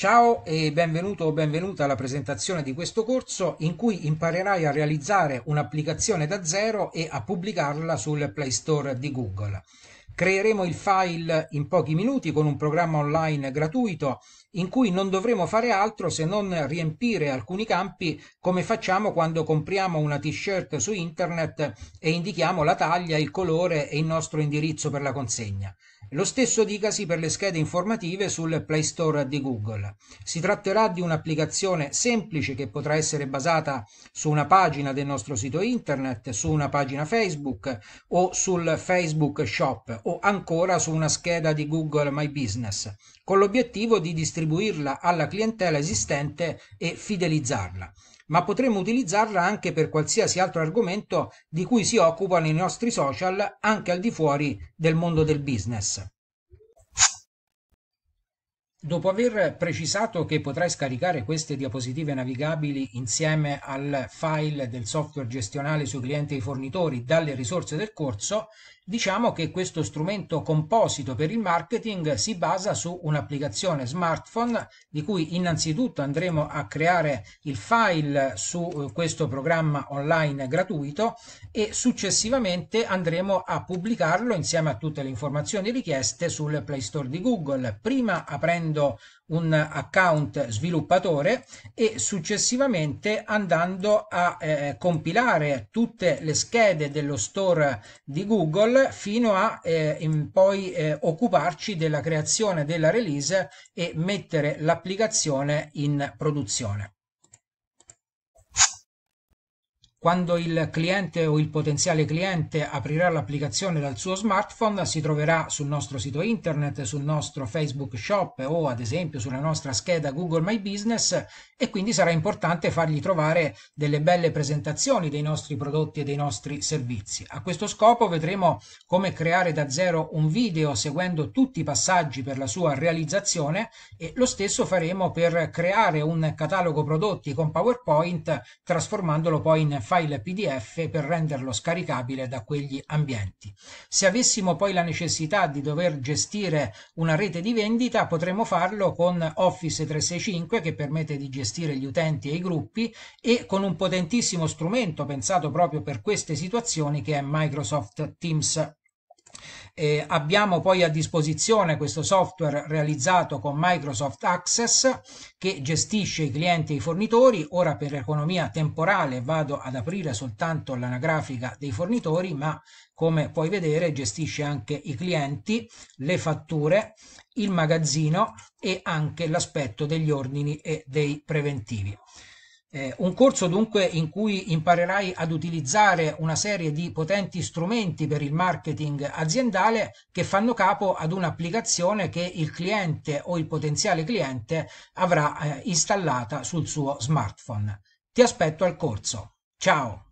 Ciao e benvenuto o benvenuta alla presentazione di questo corso in cui imparerai a realizzare un'applicazione da zero e a pubblicarla sul Play Store di Google. Creeremo il file in pochi minuti con un programma online gratuito in cui non dovremo fare altro se non riempire alcuni campi come facciamo quando compriamo una t-shirt su internet e indichiamo la taglia, il colore e il nostro indirizzo per la consegna. Lo stesso dicasi per le schede informative sul Play Store di Google. Si tratterà di un'applicazione semplice che potrà essere basata su una pagina del nostro sito internet, su una pagina Facebook o sul Facebook Shop o ancora su una scheda di Google My Business, con l'obiettivo di distribuirla alla clientela esistente e fidelizzarla ma potremmo utilizzarla anche per qualsiasi altro argomento di cui si occupano i nostri social anche al di fuori del mondo del business. Dopo aver precisato che potrai scaricare queste diapositive navigabili insieme al file del software gestionale sui clienti e i fornitori dalle risorse del corso, Diciamo che questo strumento composito per il marketing si basa su un'applicazione smartphone di cui innanzitutto andremo a creare il file su eh, questo programma online gratuito e successivamente andremo a pubblicarlo insieme a tutte le informazioni richieste sul Play Store di Google, prima aprendo un account sviluppatore e successivamente andando a eh, compilare tutte le schede dello store di Google fino a eh, poi eh, occuparci della creazione della release e mettere l'applicazione in produzione. Quando il cliente o il potenziale cliente aprirà l'applicazione dal suo smartphone, si troverà sul nostro sito internet, sul nostro Facebook Shop o ad esempio sulla nostra scheda Google My Business e quindi sarà importante fargli trovare delle belle presentazioni dei nostri prodotti e dei nostri servizi. A questo scopo vedremo come creare da zero un video seguendo tutti i passaggi per la sua realizzazione e lo stesso faremo per creare un catalogo prodotti con PowerPoint trasformandolo poi in file PDF per renderlo scaricabile da quegli ambienti. Se avessimo poi la necessità di dover gestire una rete di vendita, potremmo farlo con Office 365 che permette di gestire gli utenti e i gruppi e con un potentissimo strumento pensato proprio per queste situazioni che è Microsoft Teams eh, abbiamo poi a disposizione questo software realizzato con Microsoft Access che gestisce i clienti e i fornitori. Ora per economia temporale vado ad aprire soltanto l'anagrafica dei fornitori, ma come puoi vedere gestisce anche i clienti, le fatture, il magazzino e anche l'aspetto degli ordini e dei preventivi. Eh, un corso dunque in cui imparerai ad utilizzare una serie di potenti strumenti per il marketing aziendale che fanno capo ad un'applicazione che il cliente o il potenziale cliente avrà eh, installata sul suo smartphone. Ti aspetto al corso. Ciao!